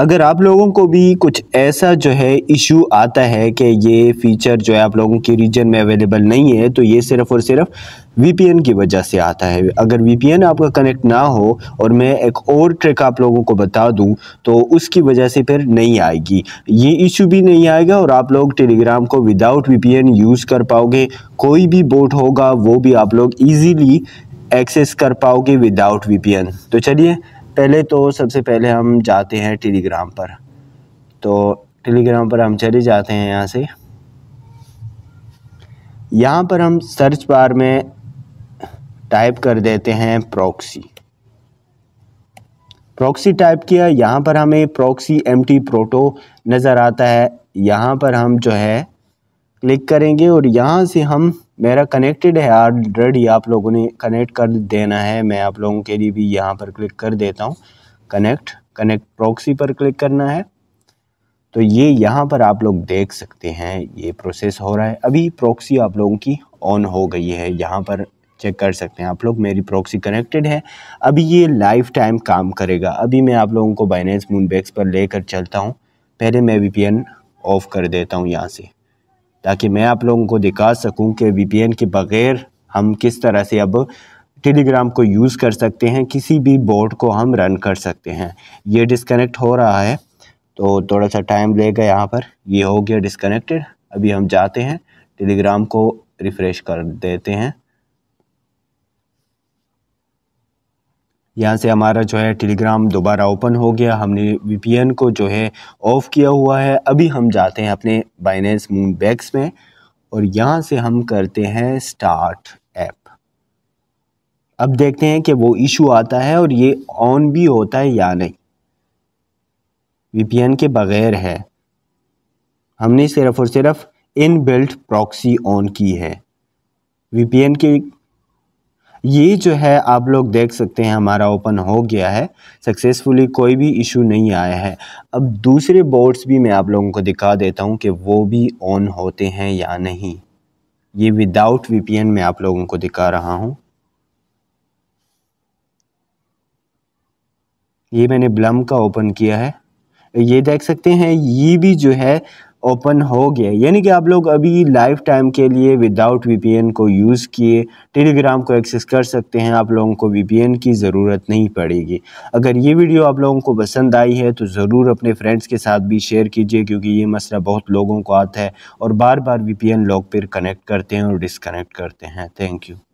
अगर आप लोगों को भी कुछ ऐसा जो है इशू आता है कि ये फीचर जो है आप लोगों के रीजन में अवेलेबल नहीं है तो ये सिर्फ़ और सिर्फ वीपीएन की वजह से आता है अगर वीपीएन आपका कनेक्ट ना हो और मैं एक और ट्रिक आप लोगों को बता दूं तो उसकी वजह से फिर नहीं आएगी ये इशू भी नहीं आएगा और आप लोग टेलीग्राम को विदाउट वी यूज़ कर पाओगे कोई भी बोट होगा वो भी आप लोग ईजीली एक्सेस कर पाओगे विदाउट वी तो चलिए पहले तो सबसे पहले हम जाते हैं टेलीग्राम पर तो टेलीग्राम पर हम चले जाते हैं यहाँ से यहाँ पर हम सर्च बार में टाइप कर देते हैं प्रॉक्सी प्रॉक्सी टाइप किया यहाँ पर हमें प्रॉक्सी एम टी प्रोटो नज़र आता है यहाँ पर हम जो है क्लिक करेंगे और यहाँ से हम मेरा कनेक्टेड है ऑलरेडी आप लोगों ने कनेक्ट कर देना है मैं आप लोगों के लिए भी यहाँ पर क्लिक कर देता हूँ कनेक्ट कनेक्ट प्रॉक्सी पर क्लिक करना है तो ये यहाँ पर आप लोग देख सकते हैं ये प्रोसेस हो रहा है अभी प्रॉक्सी आप लोगों की ऑन हो गई है यहाँ पर चेक कर सकते हैं आप लोग मेरी प्रॉक्सी कनेक्टेड है अभी ये लाइफ टाइम काम करेगा अभी मैं आप लोगों को बाइनेंस मूनबैक्स पर लेकर चलता हूँ पहले मैं वी ऑफ़ कर देता हूँ यहाँ से ताकि मैं आप लोगों को दिखा सकूं कि वी के बग़ैर हम किस तरह से अब टेलीग्राम को यूज़ कर सकते हैं किसी भी बोर्ड को हम रन कर सकते हैं ये डिसकनेक्ट हो रहा है तो थोड़ा सा टाइम लेगा यहाँ पर ये हो गया डिसकनेक्टेड अभी हम जाते हैं टेलीग्राम को रिफ़्रेश कर देते हैं यहाँ से हमारा जो है टेलीग्राम दोबारा ओपन हो गया हमने वी को जो है ऑफ़ किया हुआ है अभी हम जाते हैं अपने बाइनेंस मून बैग्स में और यहाँ से हम करते हैं स्टार्ट ऐप अब देखते हैं कि वो इशू आता है और ये ऑन भी होता है या नहीं वी के बगैर है हमने सिर्फ़ और सिर्फ इन बिल्ट प्रॉक्सी ऑन की है वी के ये जो है आप लोग देख सकते हैं हमारा ओपन हो गया है सक्सेसफुली कोई भी इशू नहीं आया है अब दूसरे बोर्ड्स भी मैं आप लोगों को दिखा देता हूँ कि वो भी ऑन होते हैं या नहीं ये विदाउट वीपीएन में आप लोगों को दिखा रहा हूँ ये मैंने ब्लम का ओपन किया है ये देख सकते हैं ये भी जो है ओपन हो गया यानी कि आप लोग अभी लाइफ टाइम के लिए विदाउट वीपीएन को यूज़ किए टेलीग्राम को एक्सेस कर सकते हैं आप लोगों को वीपीएन की ज़रूरत नहीं पड़ेगी अगर ये वीडियो आप लोगों को पसंद आई है तो ज़रूर अपने फ्रेंड्स के साथ भी शेयर कीजिए क्योंकि ये मसला बहुत लोगों को आता है और बार बार वी पी लोग कनेक्ट करते हैं और डिसकनेक्ट करते हैं थैंक यू